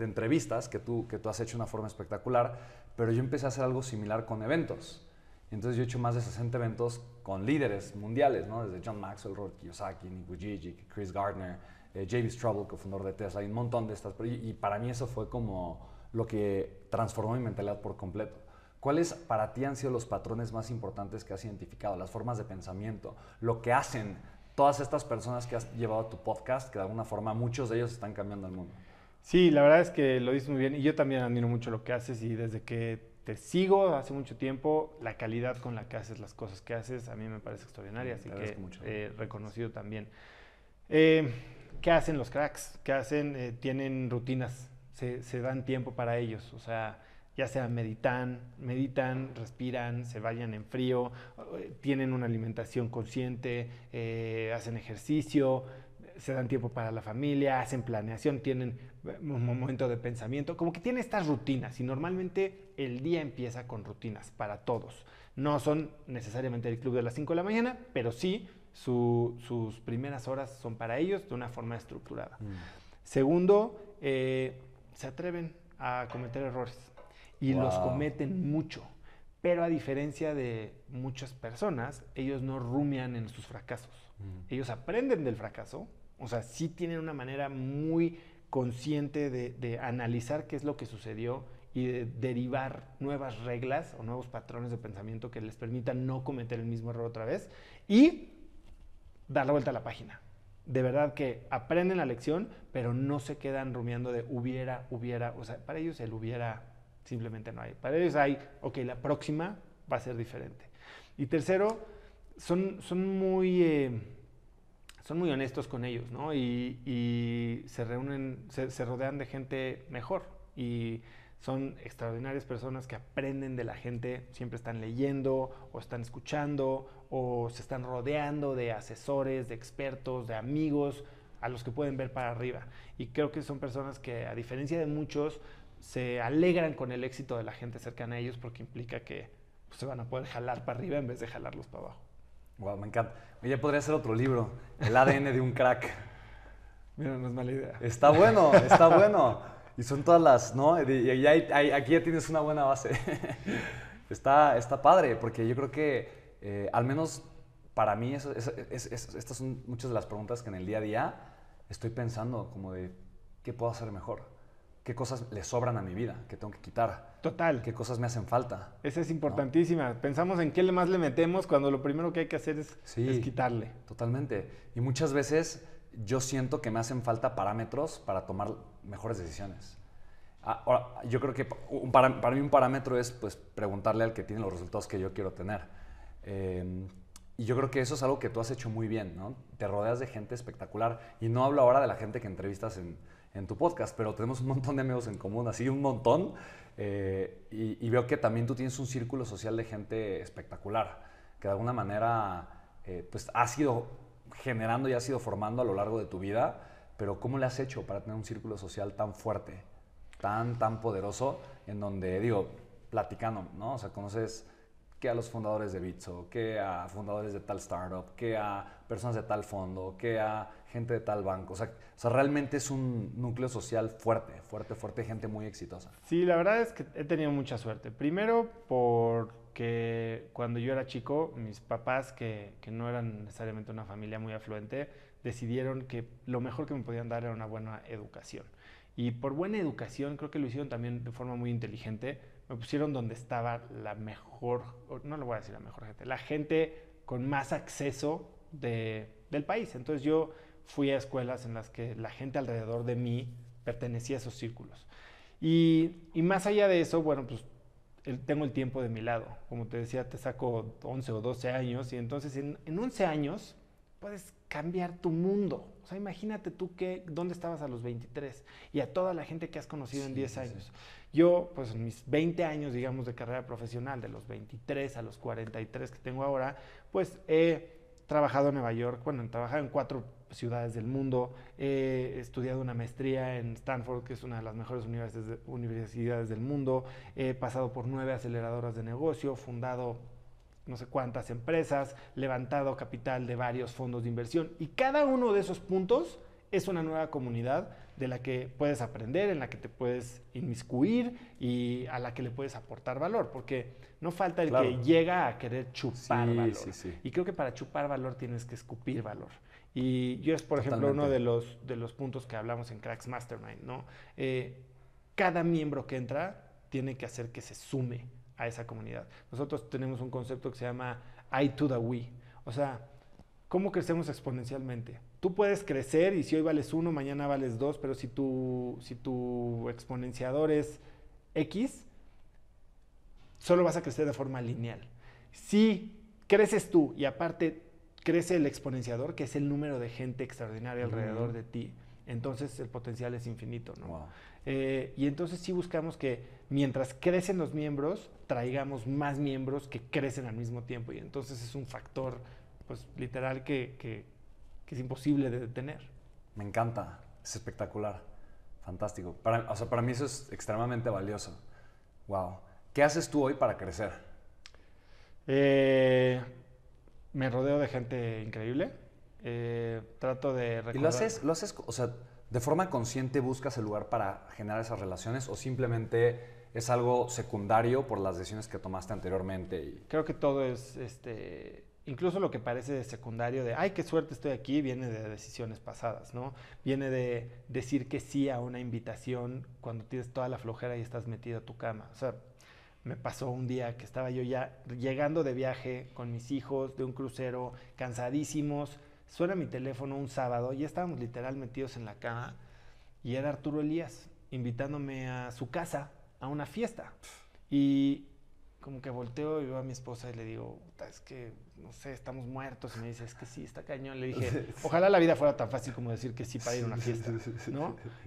entrevistas, que tú, que tú has hecho de una forma espectacular, pero yo empecé a hacer algo similar con eventos. Entonces yo he hecho más de 60 eventos con líderes mundiales, ¿no? desde John Maxwell, Robert Kiyosaki, Nick Vujicic, Chris Gardner, eh, Javis Trouble, cofundador de Tesla, y un montón de estas. Y, y, para mí eso fue como lo que transformó mi mentalidad por completo. ¿Cuáles para ti han sido los patrones más importantes que has identificado? Las formas de pensamiento, lo que hacen todas estas personas que has llevado a tu podcast, que de alguna forma muchos de ellos están cambiando el mundo. Sí, la verdad es que lo dices muy bien y yo también admiro mucho lo que haces y desde que te sigo hace mucho tiempo, la calidad con la que haces las cosas que haces a mí me parece extraordinaria, así que mucho. Eh, reconocido también. Em, ¿Qué hacen los cracks? ¿Qué hacen? Eh, tienen rutinas, se, se, dan tiempo para ellos, o sea, ya sea meditan, meditan, respiran, se vayan en frío, tienen una alimentación consciente, eh, hacen ejercicio, se dan tiempo para la familia, hacen planeación, tienen un momento de pensamiento, como que tiene estas rutinas y normalmente el día empieza con rutinas para todos. No son necesariamente el club de las 5 de la mañana, pero sí sus primeras horas son para ellos de una forma estructurada. Mm. Segundo, eh, se atreven a cometer errores y los cometen mucho. Pero a diferencia de muchas personas, ellos no rumian en sus fracasos. Mm. Ellos aprenden del fracaso, o sea, sí tienen una manera muy consciente de, analizar qué es lo que sucedió y de derivar nuevas reglas o nuevos patrones de pensamiento que les permitan no cometer el mismo error otra vez y dar la vuelta a la página. De verdad que aprenden la lección, pero no se quedan rumiando de hubiera, hubiera, o sea, para ellos el hubiera simplemente no hay. Para ellos hay, ok, la próxima va a ser diferente. Y tercero, son, son muy... Eh, son muy honestos con ellos, ¿no? Y, se reúnen, se, rodean de gente mejor y son extraordinarias personas que aprenden de la gente, siempre están leyendo o están escuchando o se están rodeando de asesores, de expertos, de amigos a los que pueden ver para arriba. Y creo que son personas que, a diferencia de muchos, se alegran con el éxito de la gente cercana a ellos porque implica que pues, se van a poder jalar para arriba en vez de jalarlos para abajo. Wow, me encanta. Ya podría ser otro libro, El ADN de un crack. Mira, no es mala idea. Está bueno, está bueno. Y son todas las, ¿no? Y, aquí ya tienes una buena base. está, está padre, porque yo creo que, eh, al menos para mí, eso, estas son muchas de las preguntas que en el día a día estoy pensando, como de, ¿qué puedo hacer mejor? qué cosas le sobran a mi vida, que tengo que quitar. Total. Qué cosas me hacen falta. Esa es importantísima. Pensamos en qué más le metemos cuando lo primero que hay que hacer es, es quitarle. Totalmente. Y muchas veces yo siento que me hacen falta parámetros para tomar mejores decisiones. Ah, ahora, yo creo que para, mí un parámetro es pues, preguntarle al que tiene los resultados que yo quiero tener. Em, y yo creo que eso es algo que tú has hecho muy bien, ¿no? Te rodeas de gente espectacular. Y no hablo ahora de la gente que entrevistas en, en tu podcast, pero tenemos un montón de amigos en común, así un montón. Eh, y, veo que también tú tienes un círculo social de gente espectacular, que de alguna manera eh, pues ha sido generando y ha sido formando a lo largo de tu vida, pero ¿cómo le has hecho para tener un círculo social tan fuerte, tan, tan poderoso, en donde, digo, platicando, ¿no? O sea, conoces que a los fundadores de Bitso, que a fundadores de tal startup, que a personas de tal fondo, que a gente de tal banco. O sea, realmente es un núcleo social fuerte, fuerte, fuerte, gente muy exitosa. Sí, la verdad es que he tenido mucha suerte. Primero porque cuando yo era chico, mis papás, que, que no eran necesariamente una familia muy afluente, decidieron que lo mejor que me podían dar era una buena educación. Y por buena educación creo que lo hicieron también de forma muy inteligente me pusieron donde estaba la mejor, no lo voy a decir la mejor gente, la gente con más acceso del país. Entonces yo fui a escuelas en las que la gente alrededor de mí pertenecía a esos círculos. Y, más allá de eso, bueno, pues tengo el tiempo de mi lado. Como te decía, te saco 11 o 12 años y entonces en, en 11 años puedes cambiar tu mundo. O sea, imagínate tú que, dónde estabas a los 23 y a toda la gente que has conocido en 10 años. Yo, pues en mis 20 años, digamos, de carrera profesional, de los 23 a los 43 que tengo ahora, pues he trabajado en Nueva York, bueno, he trabajado en cuatro ciudades del mundo, he estudiado una maestría en Stanford, que es una de las mejores universidades del mundo, he pasado por nueve aceleradoras de negocio, fundado no sé cuántas empresas, levantado capital de varios fondos de inversión. Y cada uno de esos puntos es una nueva comunidad de la que puedes aprender, en la que te puedes inmiscuir y a la que le puedes aportar valor, porque no falta el que llega a querer chupar valor. Y creo que para chupar valor tienes que escupir valor. Y yo es, por ejemplo, uno de los, de los puntos que hablamos en Cracks Mastermind, eh, cada miembro que entra tiene que hacer que se sume a esa comunidad. Nosotros tenemos un concepto que se llama I to the we. O sea, ¿cómo crecemos exponencialmente? Tú puedes crecer y si hoy vales uno, mañana vales dos, pero si tu, si tu exponenciador es X, solo vas a crecer de forma lineal. Si creces tú y aparte crece el exponenciador, que es el número de gente extraordinaria alrededor de ti, entonces el potencial es infinito, ¿no? Eh, y entonces sí buscamos que mientras crecen los miembros, traigamos más miembros que crecen al mismo tiempo. Y entonces es un factor, pues literal, que, es imposible de detener. Me encanta, es espectacular, fantástico. Para, o sea, para mí eso es extremadamente valioso. Wow. ¿Qué haces tú hoy para crecer? Eh, me rodeo de gente increíble. Eh, trato de recordar. ¿Y haces, lo haces, o sea, ¿De forma consciente buscas el lugar para generar esas relaciones o simplemente es algo secundario por las decisiones que tomaste anteriormente? Creo que todo es, este, incluso lo que parece secundario de, ay, qué suerte estoy aquí, viene de decisiones pasadas, ¿no? Viene de decir que sí a una invitación cuando tienes toda la flojera y estás metido a tu cama. O sea, me pasó un día que estaba yo ya llegando de viaje con mis hijos de un crucero, cansadísimos, Suena mi teléfono un sábado, y estábamos literal metidos en la cama y era Arturo Elías invitándome a su casa a una fiesta. Y como que volteo y veo a mi esposa y le digo, es que, no sé, estamos muertos. Y me dice, es que sí, está cañón. Le dije, ojalá la vida fuera tan fácil como decir que sí para ir a una fiesta,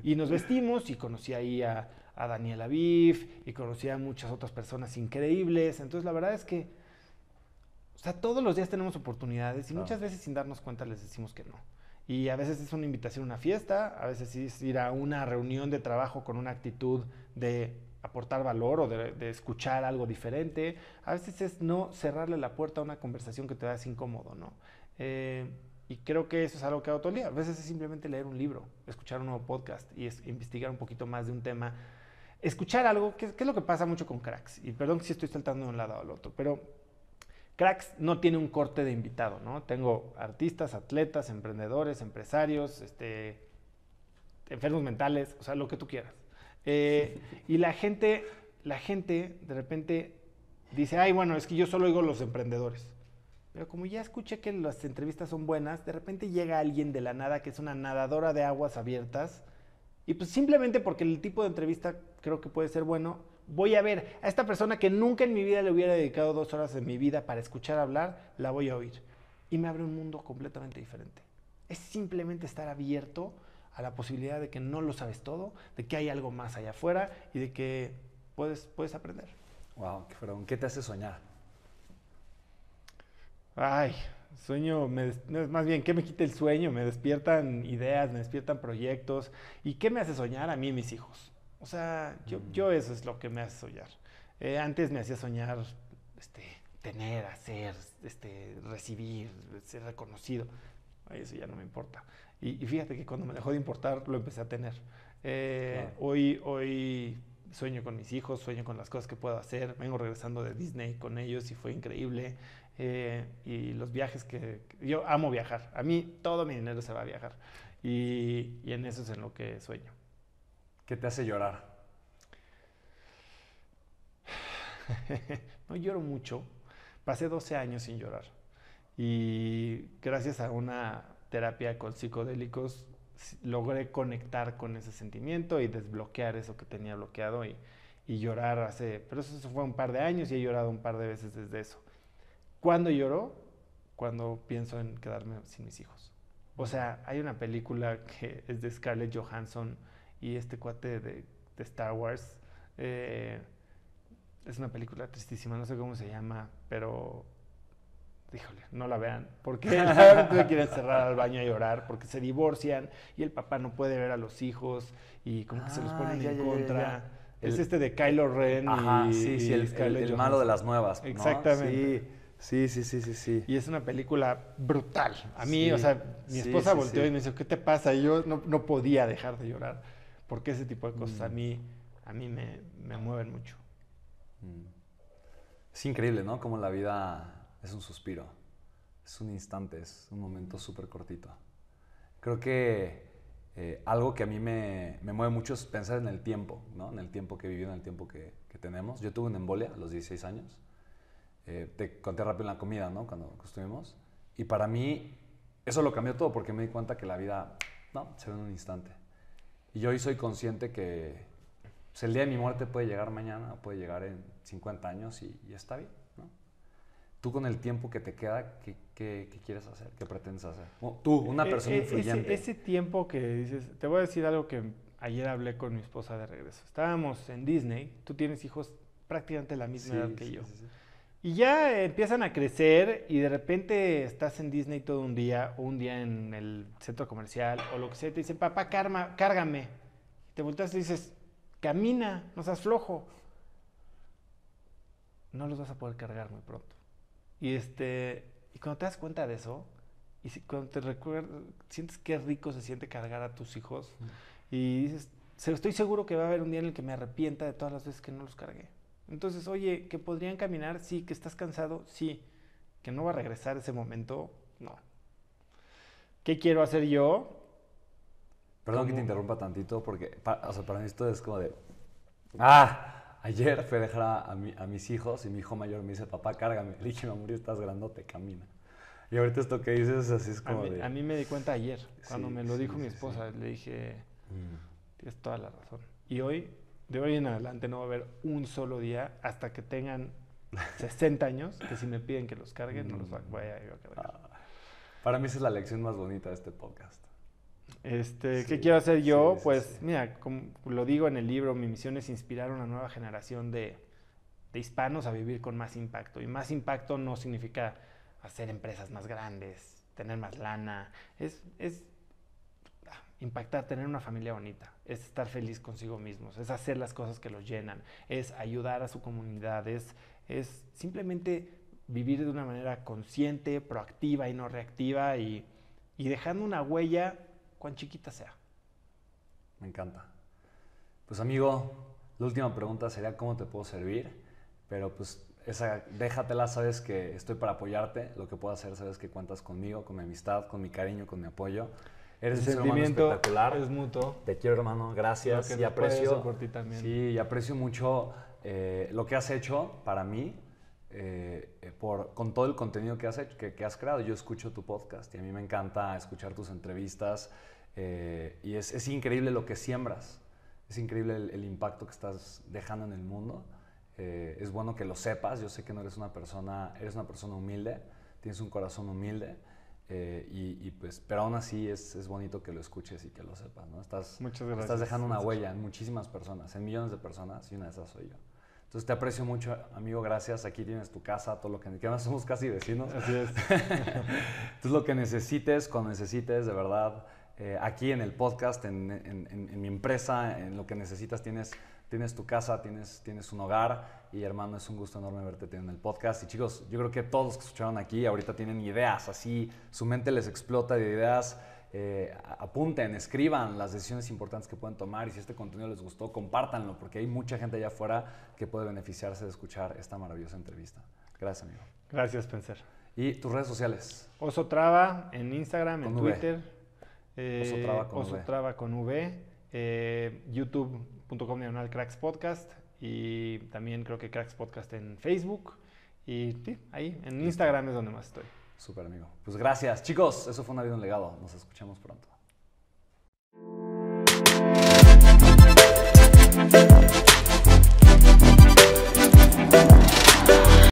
Y nos vestimos y conocí ahí a, a Daniel Aviv y conocí a muchas otras personas increíbles. Entonces, la verdad es que sea, todos los días tenemos oportunidades y muchas veces sin darnos cuenta les decimos que no. Y a veces es una invitación a una fiesta, a veces es ir a una reunión de trabajo con una actitud de aportar valor o de, escuchar algo diferente. A veces es no cerrarle la puerta a una conversación que te da incómodo, ¿no? Eh, y creo que eso es algo que hago todo el día. A veces es simplemente leer un libro, escuchar un nuevo podcast y investigar un poquito más de un tema. Escuchar algo, que, que, es lo que pasa mucho con cracks. Y perdón si estoy saltando de un lado al otro, pero Cracks no tiene un corte de invitado, ¿no? Tengo artistas, atletas, emprendedores, empresarios, este, enfermos mentales, o sea, lo que tú quieras. Eh, y la gente, la gente de repente dice, ay, bueno, es que yo solo oigo los emprendedores. Pero como ya escuché que las entrevistas son buenas, de repente llega alguien de la nada que es una nadadora de aguas abiertas. Y pues simplemente porque el tipo de entrevista creo que puede ser bueno, voy a ver a esta persona que nunca en mi vida le hubiera dedicado dos horas de mi vida para escuchar hablar, la voy a oír. Y me abre un mundo completamente diferente. Es simplemente estar abierto a la posibilidad de que no lo sabes todo, de que hay algo más allá afuera y de que puedes, puedes aprender. Wow, fueron. ¿qué te hace soñar? Ay, sueño, me, más bien, ¿qué me quita el sueño? Me despiertan ideas, me despiertan proyectos. ¿Y qué me hace soñar a mí y mis hijos? O sea, mm. yo, eso es lo que me hace soñar. Eh, antes me hacía soñar este, tener, hacer, este, recibir, ser reconocido. Eso ya no me importa. Y, fíjate que cuando me dejó de importar, lo empecé a tener. Eh, hoy, hoy sueño con mis hijos, sueño con las cosas que puedo hacer. Vengo regresando de Disney con ellos y fue increíble. Eh, y los viajes que, Yo amo viajar. A mí todo mi dinero se va a viajar. y en eso es en lo que sueño. ¿Qué te hace llorar? no lloro mucho. Pasé 12 años sin llorar. Y gracias a una terapia con psicodélicos logré conectar con ese sentimiento y desbloquear eso que tenía bloqueado y, y llorar hace... Pero eso fue un par de años y he llorado un par de veces desde eso. ¿Cuándo lloro? Cuando pienso en quedarme sin mis hijos. O sea, hay una película que es de Scarlett Johansson y este cuate de, Star Wars. Eh, es una película tristísima, no sé cómo se llama, pero híjole, no la vean, porque quieren cerrar al baño a llorar, porque se divorcian y el papá no puede ver a los hijos y como que se los ponen ah, en contra. es este de Kylo Ren el, malo de las nuevas. Exactamente. Sí, sí. Sí, sí, sí, Y es una película brutal. A mí, o sea, mi esposa volteó y me dijo, ¿qué te pasa? Y yo no podía dejar de llorar. Porque ese tipo de cosas a mm. mí, a mí me, mueven mucho. Mm. Es increíble, ¿no? Como la vida es un suspiro, es un instante, es un momento súper cortito. Creo que eh, algo que a mí me, mueve mucho es pensar en el tiempo, ¿no? En el tiempo que he vivido, en el tiempo que, tenemos. Yo tuve una embolia a los 16 años. Eh, te conté rápido en la comida, ¿no? Cuando estuvimos. Y para mí eso lo cambió todo porque me di cuenta que la vida, ¿no? Se ve en un instante. Y yo hoy soy consciente que pues, el día de mi muerte puede llegar mañana, puede llegar en 50 años y, está bien. ¿no? Tú con el tiempo que te queda, ¿qué, qué, quieres hacer? ¿Qué pretendes hacer? tú, una e-, persona e-, influyente. Ese, tiempo que dices, te voy a decir algo que ayer hablé con mi esposa de regreso. Estábamos en Disney, tú tienes hijos prácticamente la misma edad que yo. Y ya empiezan a crecer y de repente estás en Disney todo un día un día en el centro comercial o lo que sea te dicen, papá, cárgame. Te volteas y dices, camina, no seas flojo. No los vas a poder cargar muy pronto. Y, este, y cuando te das cuenta de eso, y cuando te recuerdas, sientes qué rico se siente cargar a tus hijos y dices, estoy seguro que va a haber un día en el que me arrepienta de todas las veces que no los cargué. Entonces, oye, que podrían caminar, sí, que estás cansado, sí, que no va a regresar ese momento, no. ¿Qué quiero hacer yo? Perdón que te interrumpa tantito, porque para, o sea, para mí esto es como de. ¡Ah! Ayer fui a dejar a, mis hijos y mi hijo mayor me dice, papá, cárgame. Le dije, mamá, estás grandote, camina. Y ahorita esto que dices, así es como. A mí, de... a mí me di cuenta ayer, cuando me lo dijo mi esposa, le dije, mm. tienes toda la razón. Y hoy de hoy en adelante no va a haber un solo día hasta que tengan 60 años que si me piden que los carguen, no los va mm. a, ah, para mí esa es la lección más bonita de este podcast. Este, ¿Qué quiero hacer yo? pues mira, como lo digo en el libro, mi misión es inspirar a una nueva generación de, de hispanos a vivir con más impacto. Y más impacto no significa hacer empresas más grandes, tener más lana, es, es impactar, tener una familia bonita, es estar feliz consigo mismos, es hacer las cosas que los llenan, es ayudar a su comunidad, es, es simplemente vivir de una manera consciente, proactiva y no reactiva y, dejando una huella cuan chiquita sea. Me encanta. Pues amigo, la última pregunta sería cómo te puedo servir, pero pues esa déjatela, sabes que estoy para apoyarte, lo que puedo hacer, sabes que cuentas conmigo, con mi amistad, con mi cariño, con mi apoyo. Eres un sentimiento espectacular. es mutuo. Te quiero, hermano. Gracias. y aprecio. Por ti también. Sí, y aprecio mucho eh, lo que has hecho para mí. Eh, por, con todo el contenido que has, que, has creado. Yo escucho tu podcast y a mí me encanta escuchar tus entrevistas eh, y es, increíble lo que siembras, es increíble el, impacto que estás dejando en el mundo. es bueno que lo sepas, yo sé que no eres una persona, eres una persona humilde, tienes un corazón humilde eh, y, pues, pero aún así es, es, bonito que lo escuches y que lo sepas, ¿no? Estás, estás dejando una huella en muchísimas personas, en millones de personas, y una de esas soy yo. Entonces te aprecio mucho, amigo, gracias. Aquí tienes tu casa, todo lo que además somos casi vecinos. Así es. Entonces lo que necesites, cuando necesites, de verdad, eh, aquí en el podcast, en, en mi empresa, en lo que necesitas, tienes tienes tu casa, tienes, tienes un hogar y hermano, es un gusto enorme verte en el podcast. Y chicos, yo creo que todos los que escucharon aquí ahorita tienen ideas, así su mente les explota de ideas. Eh, apunten, escriban las decisiones importantes que pueden tomar y si este contenido les gustó, compártanlo, porque hay mucha gente allá afuera que puede beneficiarse de escuchar esta maravillosa entrevista. Gracias, amigo. Gracias, Spencer. ¿Y tus redes sociales? Traba en Instagram, en Twitter. Eh, Osotrava con V. Con v. Eh, YouTube com, diagonal cracks podcast y también creo que cracks podcast en Facebook y ahí en Instagram es donde más estoy. Súper amigo. Pues gracias chicos, eso fue un vida legado. Nos escuchamos pronto.